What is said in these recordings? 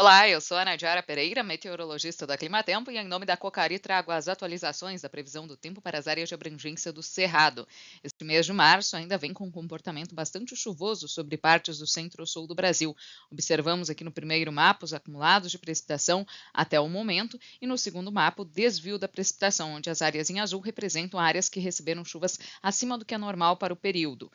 Olá, eu sou a Nadiara Pereira, meteorologista da Climatempo, e em nome da Cocari trago as atualizações da previsão do tempo para as áreas de abrangência do Cerrado. Este mês de março ainda vem com um comportamento bastante chuvoso sobre partes do centro-sul do Brasil. Observamos aqui no primeiro mapa os acumulados de precipitação até o momento, e no segundo mapa o desvio da precipitação, onde as áreas em azul representam áreas que receberam chuvas acima do que é normal para o período.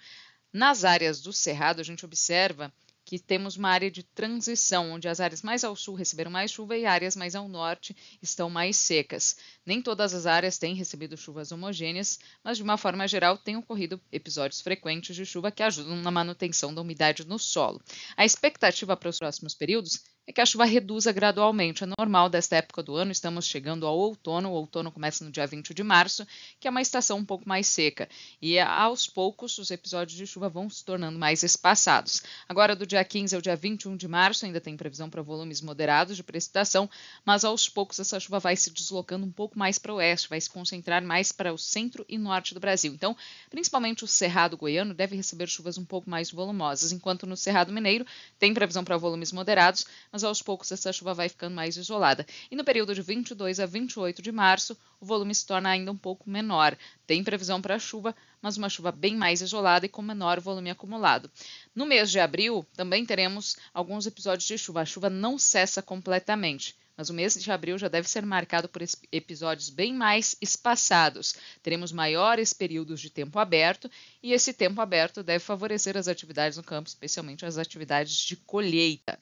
Nas áreas do Cerrado, a gente observa que temos uma área de transição, onde as áreas mais ao sul receberam mais chuva e áreas mais ao norte estão mais secas. Nem todas as áreas têm recebido chuvas homogêneas, mas de uma forma geral têm ocorrido episódios frequentes de chuva que ajudam na manutenção da umidade no solo. A expectativa para os próximos períodos é que a chuva reduza gradualmente. É normal desta época do ano, estamos chegando ao outono. O outono começa no dia 20 de março, que é uma estação um pouco mais seca. E aos poucos, os episódios de chuva vão se tornando mais espaçados. Agora, do dia 15 ao dia 21 de março, ainda tem previsão para volumes moderados de precipitação, mas aos poucos essa chuva vai se deslocando um pouco mais para o oeste, vai se concentrar mais para o centro e norte do Brasil. Então, principalmente o Cerrado Goiano deve receber chuvas um pouco mais volumosas, enquanto no Cerrado Mineiro tem previsão para volumes moderados mas aos poucos essa chuva vai ficando mais isolada. E no período de 22 a 28 de março, o volume se torna ainda um pouco menor. Tem previsão para chuva, mas uma chuva bem mais isolada e com menor volume acumulado. No mês de abril, também teremos alguns episódios de chuva. A chuva não cessa completamente mas o mês de abril já deve ser marcado por episódios bem mais espaçados. Teremos maiores períodos de tempo aberto e esse tempo aberto deve favorecer as atividades no campo, especialmente as atividades de colheita.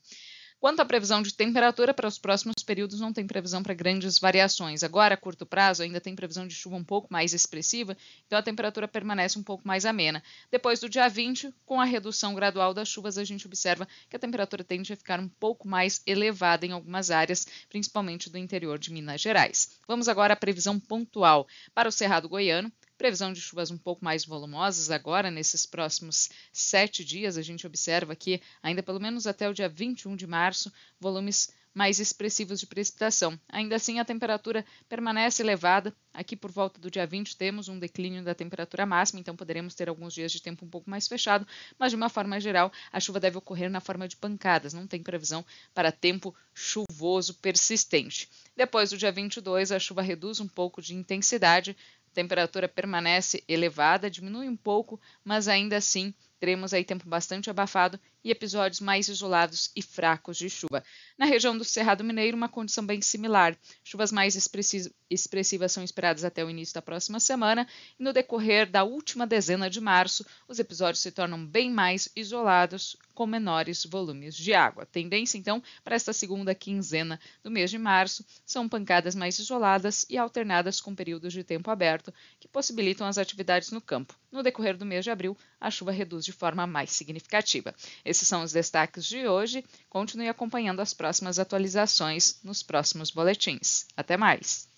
Quanto à previsão de temperatura para os próximos períodos, não tem previsão para grandes variações. Agora, a curto prazo, ainda tem previsão de chuva um pouco mais expressiva, então a temperatura permanece um pouco mais amena. Depois do dia 20, com a redução gradual das chuvas, a gente observa que a temperatura tende a ficar um pouco mais elevada em algumas áreas, principalmente do interior de Minas Gerais. Vamos agora à previsão pontual para o Cerrado Goiano. Previsão de chuvas um pouco mais volumosas agora, nesses próximos sete dias. A gente observa que, ainda pelo menos até o dia 21 de março, volumes mais expressivos de precipitação. Ainda assim, a temperatura permanece elevada. Aqui por volta do dia 20 temos um declínio da temperatura máxima, então poderemos ter alguns dias de tempo um pouco mais fechado, mas de uma forma geral, a chuva deve ocorrer na forma de pancadas, não tem previsão para tempo chuvoso persistente. Depois do dia 22, a chuva reduz um pouco de intensidade, a temperatura permanece elevada, diminui um pouco, mas ainda assim teremos aí tempo bastante abafado e episódios mais isolados e fracos de chuva. Na região do Cerrado Mineiro, uma condição bem similar. Chuvas mais expressivas são esperadas até o início da próxima semana e no decorrer da última dezena de março, os episódios se tornam bem mais isolados, com menores volumes de água. Tendência, então, para esta segunda quinzena do mês de março, são pancadas mais isoladas e alternadas com períodos de tempo aberto, que possibilitam as atividades no campo. No decorrer do mês de abril, a chuva reduz de forma mais significativa. Esses são os destaques de hoje. Continue acompanhando as próximas atualizações nos próximos boletins. Até mais!